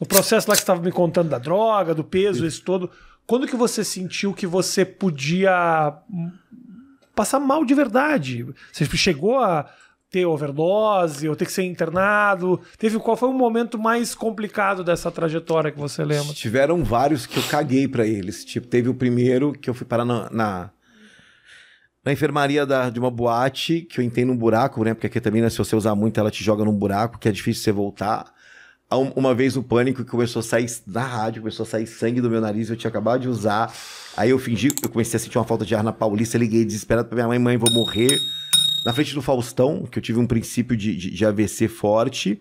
O processo lá que você estava me contando da droga, do peso, isso esse todo. Quando que você sentiu que você podia hum, passar mal de verdade? Você tipo, chegou a ter overdose ou ter que ser internado? Teve qual foi o momento mais complicado dessa trajetória que você lembra? Tiveram vários que eu caguei para eles. Tipo, teve o primeiro que eu fui parar na, na, na enfermaria da, de uma boate que eu entrei num buraco, né? Porque aqui também, né, se você usar muito, ela te joga num buraco que é difícil você voltar uma vez o pânico que começou a sair da rádio, começou a sair sangue do meu nariz, eu tinha acabado de usar. Aí eu fingi, eu comecei a sentir uma falta de ar na Paulista, liguei desesperado pra minha mãe, mãe, vou morrer. Na frente do Faustão, que eu tive um princípio de, de, de AVC forte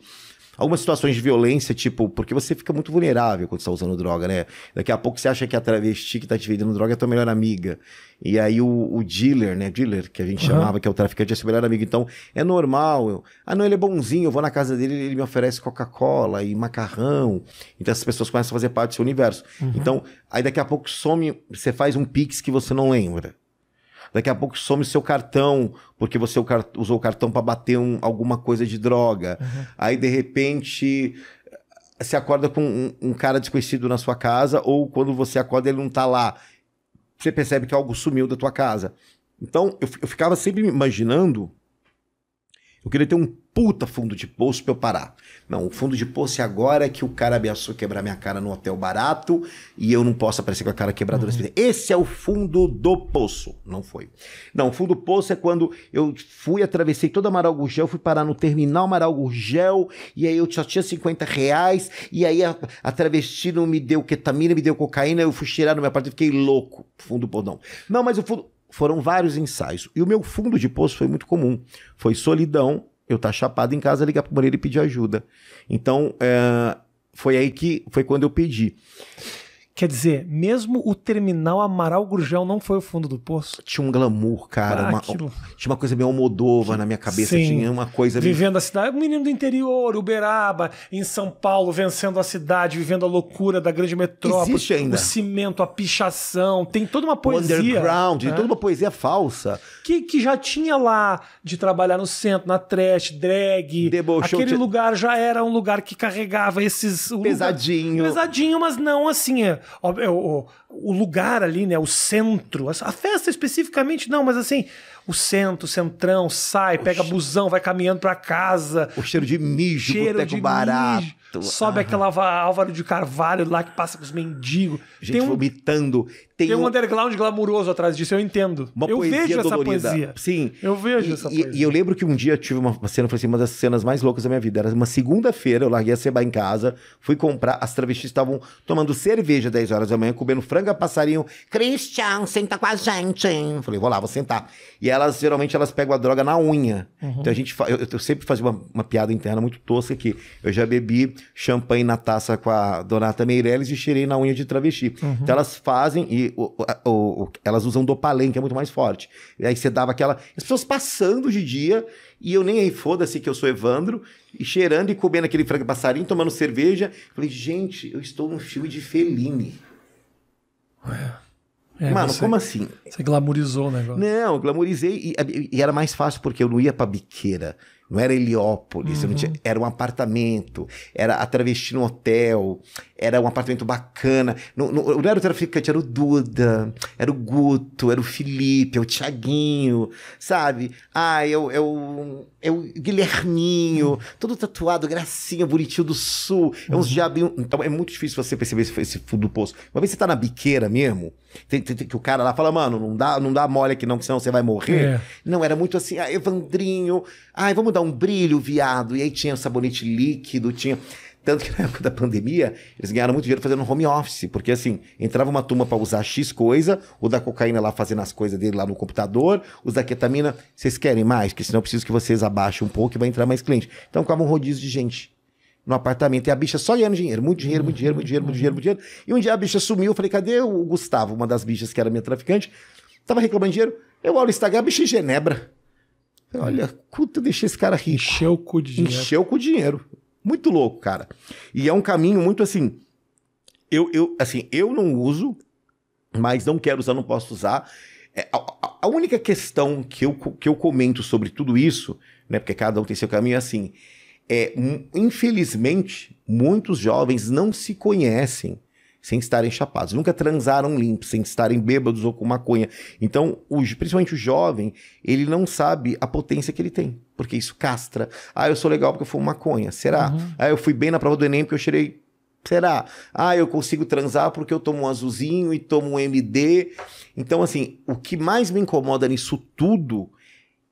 algumas situações de violência, tipo, porque você fica muito vulnerável quando está usando droga, né? Daqui a pouco você acha que a travesti que está te vendendo droga é tua melhor amiga. E aí o, o dealer, né? Dealer, que a gente uhum. chamava, que é o traficante, é seu melhor amigo. Então, é normal. Eu, ah, não, ele é bonzinho, eu vou na casa dele, ele me oferece Coca-Cola e macarrão. Então essas pessoas começam a fazer parte do seu universo. Uhum. Então, aí daqui a pouco some, você faz um pix que você não lembra. Daqui a pouco some seu cartão, porque você usou o cartão para bater um, alguma coisa de droga. Uhum. Aí, de repente, você acorda com um, um, cara desconhecido na sua casa, ou quando você acorda, ele não está lá. Você percebe que algo sumiu da tua casa. Então, eu, eu ficava sempre imaginando eu queria ter um puta fundo de poço pra eu parar. Não, o fundo de poço é agora que o cara ameaçou quebrar minha cara no hotel barato e eu não posso aparecer com a cara quebrada. Uhum. Esse é o fundo do poço. Não foi. Não, o fundo do poço é quando eu fui, atravessei toda a Amaral fui parar no terminal Amaral e aí eu só tinha 50 reais e aí a, a travesti não me deu ketamina, me deu cocaína, eu fui cheirar no meu apartamento, fiquei louco. Fundo do poço, não. Não, mas o fundo foram vários ensaios. E o meu fundo de poço foi muito comum. Foi solidão, eu estar tá chapado em casa, ligar para o e pedir ajuda. Então, é, foi aí que foi quando eu pedi. Quer dizer, mesmo o terminal Amaral Gurgel não foi o fundo do poço. Tinha um glamour, cara. Ah, uma, Tinha uma coisa meio Almodova na minha cabeça. Sim. Tinha uma coisa meio... Vivendo a cidade. Um menino do interior, Uberaba, em São Paulo, vencendo a cidade, vivendo a loucura da grande metrópole. Existe ainda. O cimento, a pichação. Tem toda uma poesia. O underground, né? toda uma poesia falsa. Que, que já tinha lá de trabalhar no centro, na trash, drag. Debochou, Aquele lugar já era um lugar que carregava esses... Pesadinho. Lugar... Pesadinho, mas não assim... É. É, o, o, lugar ali, né? O centro. A festa especificamente não, mas assim, o centro, centrão, sai, pega Oxi. busão, vai caminhando para casa. O cheiro de mijo, cheiro boteco de barato. Mijo. Sobe ah. aquela Álvaro de Carvalho lá que passa com os mendigos. Gente Tem um... vomitando tem, tem um, um, underground glamuroso atrás disso, eu entendo. Uma eu vejo dolorida. essa poesia. Sim. Eu vejo e, essa poesia. E, e eu lembro que um dia eu tive uma, uma cena, foi assim, uma das cenas mais loucas da minha vida. Era uma segunda-feira, eu larguei a Seba em casa, fui comprar, as travestis estavam tomando cerveja 10 horas da manhã, comendo franga, passarinho. Christian, senta com a gente. Hein? Falei, vou lá, vou sentar. E elas, geralmente, elas pegam a droga na unha. Uhum. Então a gente, eu, eu sempre fazia uma, uma, piada interna muito tosca aqui. Eu já bebi champanhe na taça com a Donata Meirelles e cheirei na unha de travesti. Uhum. Então elas fazem, e o, o, o, elas usam dopalém, que é muito mais forte. E aí você dava aquela. As pessoas passando de dia, e eu nem aí, foda-se que eu sou Evandro, e cheirando e comendo aquele frango passarinho, tomando cerveja. Falei, gente, eu estou num filme de Fellini. Ué. É, Mano, você, como assim? Você glamourizou o negócio. Não, eu glamourizei e, e, era mais fácil porque eu não ia pra biqueira. Não era Heliópolis, uhum. tinha, era um apartamento, era a travesti no hotel, era um apartamento bacana. Não, não, não, era o traficante, era o Duda, era o Guto, era o Felipe, é o Tiaguinho, sabe? Ah, é é o é o Guilherminho, uhum. todo tatuado, gracinha, bonitinho do sul. É uns uhum. diabinhos. Então é muito difícil você perceber esse, esse fundo do poço. Uma vez você tá na biqueira mesmo, tem, tem, tem, que o cara lá fala, mano, não dá, não dá mole aqui não, senão você vai morrer. É. Não, era muito assim, ah, Evandrinho, ai, vamos dá um brilho, viado. E aí tinha o sabonete líquido, tinha. Tanto que na época da pandemia, eles ganharam muito dinheiro fazendo home office, porque assim, entrava uma turma para usar X coisa, o da cocaína lá fazendo as coisas dele lá no computador, os da ketamina, vocês querem mais? Porque senão eu preciso que vocês abaixem um pouco e vai entrar mais cliente. Então ficava um rodízio de gente no apartamento e a bicha só ganhando dinheiro, muito dinheiro, muito dinheiro, muito dinheiro, muito dinheiro, muito dinheiro. E um dia a bicha sumiu, eu falei, cadê o Gustavo, uma das bichas que era minha traficante? Tava reclamando dinheiro. Eu olho o Instagram, a bicha em Genebra. Olha, puta, deixei esse cara rico. Encheu o cu de dinheiro. Encheu com dinheiro. Muito louco, cara. E é um caminho muito assim. Eu, eu, assim, eu não uso, mas não quero usar, não posso usar. É, a, a, única questão que eu, que eu comento sobre tudo isso, né, porque cada um tem seu caminho, é assim. É, infelizmente, muitos jovens não se conhecem sem estarem chapados. Nunca transaram limpos, sem estarem bêbados ou com maconha. Então, os, principalmente o jovem, ele não sabe a potência que ele tem. Porque isso castra. Ah, eu sou legal porque eu fui maconha. Será? Uhum. Ah, eu fui bem na prova do Enem porque eu cheirei. Será? Ah, eu consigo transar porque eu tomo um azulzinho e tomo um MD. Então, assim, o que mais me incomoda nisso tudo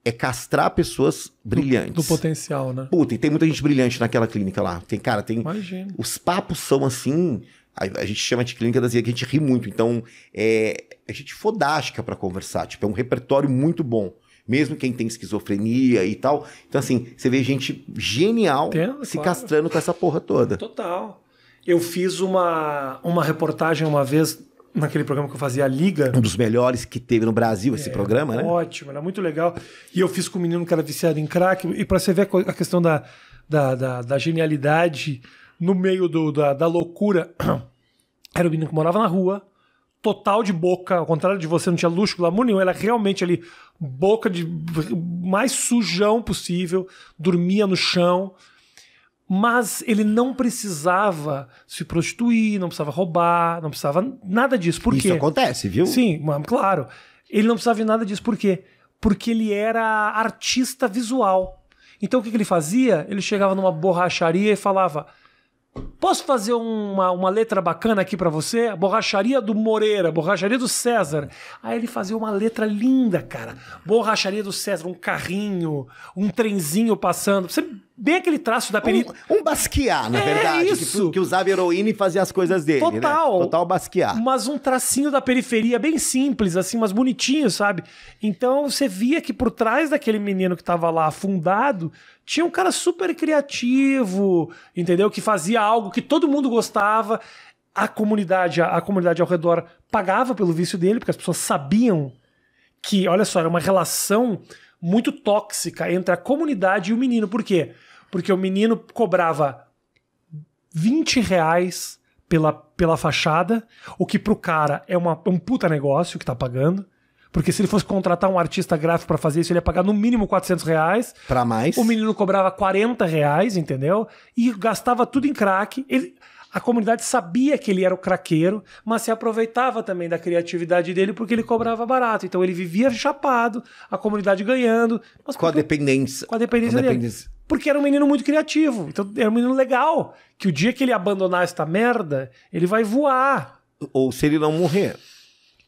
é castrar pessoas brilhantes. Do, do, potencial, né? Puta, e tem muita gente brilhante naquela clínica lá. Tem, cara, tem. Imagina. Os papos são assim. A, a gente chama de clínica das que a gente ri muito. Então, é, a gente é fodástica para conversar. Tipo, é um repertório muito bom. Mesmo quem tem esquizofrenia e tal. Então, assim, você vê gente genial Entendo, se claro. castrando com essa porra toda. Total. Eu fiz uma, uma reportagem uma vez naquele programa que eu fazia a Liga. Um dos melhores que teve no Brasil esse é, programa, né? Ótimo, era muito legal. E eu fiz com um menino que era viciado em crack. E para você ver a questão da, da, da, da genialidade no meio do, da, da loucura, era o menino que morava na rua, total de boca, ao contrário de você, não tinha luxo, glamour nenhum, era realmente ali, boca de mais sujão possível, dormia no chão, mas ele não precisava se prostituir, não precisava roubar, não precisava nada disso. Por Isso acontece, viu? Sim, claro. Ele não precisava de nada disso, por quê? Porque ele era artista visual. Então o que, que ele fazia? Ele chegava numa borracharia e falava: Posso fazer uma, uma letra bacana aqui para você? A borracharia do Moreira, borracharia do César. Aí ele fazia uma letra linda, cara. Borracharia do César, um carrinho, um trenzinho passando. Você bem aquele traço da película. Um, um basquiat, na é verdade. Isso. Que, que, usava heroína e fazia as coisas dele. Né? Total. Né? Total basquiat. Mas um tracinho da periferia bem simples, assim, mas bonitinho, sabe? Então você via que por trás daquele menino que tava lá afundado, tinha um cara super criativo, entendeu? Que fazia algo que todo mundo gostava. A comunidade, a, a comunidade ao redor pagava pelo vício dele, porque as pessoas sabiam que, olha só, era uma relação muito tóxica entre a comunidade e o menino. Por quê? Porque o menino cobrava 20 reais pela, pela fachada, o que pro cara é uma, um puta negócio que tá pagando. Porque se ele fosse contratar um artista gráfico para fazer isso, ele ia pagar no mínimo 400 reais. Pra mais. O menino cobrava 40 reais, entendeu? E gastava tudo em crack. Ele... A comunidade sabia que ele era o craqueiro, mas se aproveitava também da criatividade dele porque ele cobrava barato. Então ele vivia chapado, a comunidade ganhando. Mas com a dependência. Com a dependência, com a dependência dele. Porque era um menino muito criativo. Então era um menino legal. Que o dia que ele abandonar esta merda, ele vai voar. Ou se ele não morrer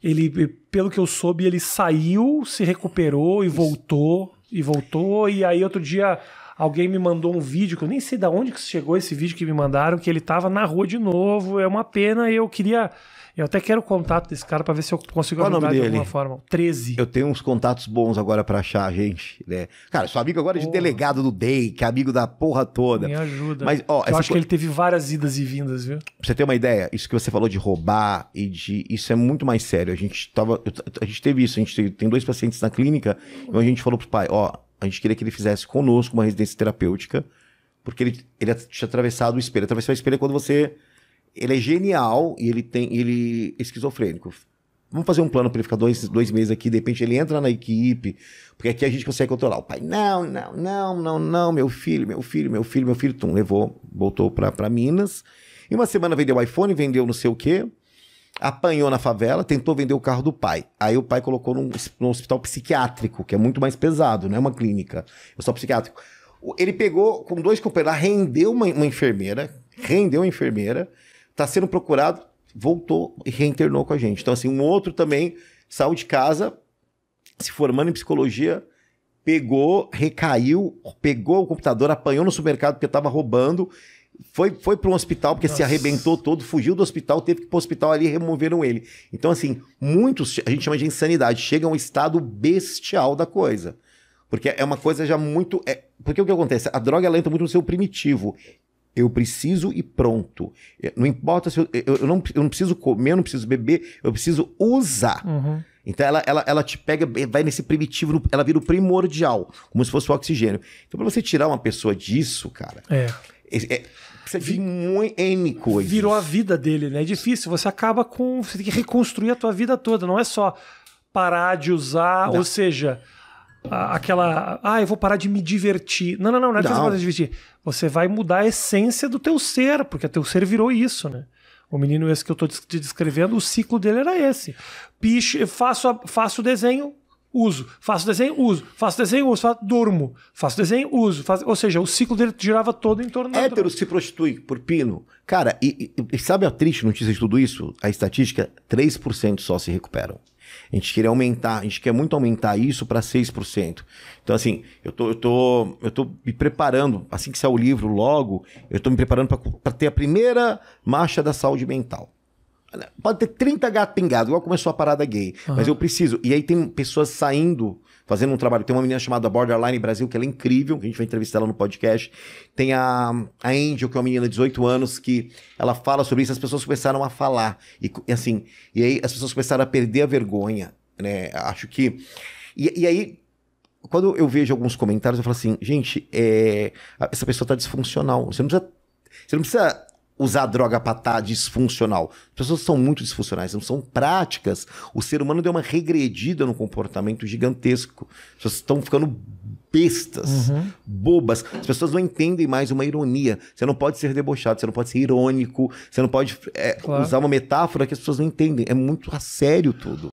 ele, pelo que eu soube, ele saiu, se recuperou e voltou. E voltou. E aí outro dia alguém me mandou um vídeo, que eu nem sei de onde que chegou esse vídeo que me mandaram, que ele tava na rua de novo. É uma pena, eu queria. Eu até quero o contato desse cara para ver se eu consigo Qual ajudar de alguma forma. 13. Eu tenho uns contatos bons agora para achar gente, né? Cara, sou amigo agora porra. de delegado do DEI, que é amigo da porra toda. Me ajuda. Mas, ó, eu acho que ele teve várias idas e vindas, viu? Pra você ter uma ideia, isso que você falou de roubar e de. Isso é muito mais sério. A gente tava. A gente teve isso, a gente tem dois pacientes na clínica, onde então a gente falou pro pai, ó, a gente queria que ele fizesse conosco uma residência terapêutica, porque ele, ele tinha atravessado o espelho. Atravessou o espelho é quando você ele é genial e ele tem. ele é esquizofrênico. Vamos fazer um plano para ele ficar dois, dois meses aqui, de repente ele entra na equipe, porque aqui a gente consegue controlar. O pai, não, não, não, não, não, meu filho, meu filho, meu filho, meu filho, tum, levou, voltou para Minas. E uma semana vendeu iPhone, vendeu não sei o quê, apanhou na favela, tentou vender o carro do pai. Aí o pai colocou num, num hospital psiquiátrico, que é muito mais pesado, não é uma clínica, é só psiquiátrico. Ele pegou com dois companheiros, rendeu uma, uma enfermeira, rendeu uma enfermeira, está sendo procurado, voltou e reinternou com a gente. Então, assim, um outro também saiu de casa, se formando em psicologia, pegou, recaiu, pegou o computador, apanhou no supermercado porque estava roubando, foi, foi para um hospital porque Nossa. se arrebentou todo, fugiu do hospital, teve que ir para o hospital ali e removeram ele. Então, assim, muitos, a gente chama de insanidade, chega a um estado bestial da coisa. Porque é uma coisa já muito. É, porque o que acontece? A droga ela entra muito no seu primitivo. Eu preciso e pronto. Não importa se eu, eu, eu, não, eu não preciso comer, eu não preciso beber, eu preciso usar. Uhum. Então ela, ela, ela te pega, vai nesse primitivo, ela vira o primordial, como se fosse o oxigênio. Então, para você tirar uma pessoa disso, cara. É. é, é você Vi, muito N coisas. Virou a vida dele, né? É difícil. Você acaba com. Você tem que reconstruir a tua vida toda. Não é só parar de usar, não. ou seja, aquela. Ah, eu vou parar de me divertir. Não, não, não, não é que você vai parar de divertir. Você vai mudar a essência do teu ser, porque teu ser virou isso, né? O menino esse que eu estou te descrevendo, o ciclo dele era esse. Piche, faço, faço desenho, uso. Faço desenho, uso. Faço desenho, uso. Faço, durmo. Faço desenho, uso. Faço, ou seja, o ciclo dele girava todo em torno Hétero se prostitui por pino. Cara, e, e, sabe a triste notícia de tudo isso? A estatística, 3% só se recuperam. A gente queria aumentar, a gente quer muito aumentar isso para 6%. Então, assim, eu tô, eu, tô, eu tô me preparando, assim que sair o livro logo, eu tô me preparando para ter a primeira marcha da saúde mental. Pode ter 30 gatos pingados, igual começou a parada gay, uhum. mas eu preciso. E aí tem pessoas saindo fazendo um trabalho. Tem uma menina chamada Borderline Brasil, que ela é incrível, que a gente vai entrevistar ela no podcast. Tem a, a Angel, que é uma menina de 18 anos, que ela fala sobre isso, as pessoas começaram a falar. E, e assim, e aí as pessoas começaram a perder a vergonha, né? Acho que. E, e aí, quando eu vejo alguns comentários, eu falo assim, gente, é, essa pessoa está disfuncional. Você não precisa. Você não precisa usar droga pra estar tá disfuncional. As pessoas são muito disfuncionais, não são práticas. O ser humano deu uma regredida no comportamento gigantesco. As pessoas estão ficando bestas, uhum. bobas. As pessoas não entendem mais uma ironia. Você não pode ser debochado, você não pode ser irônico, você não pode é, claro. usar uma metáfora que as pessoas não entendem. É muito a sério tudo.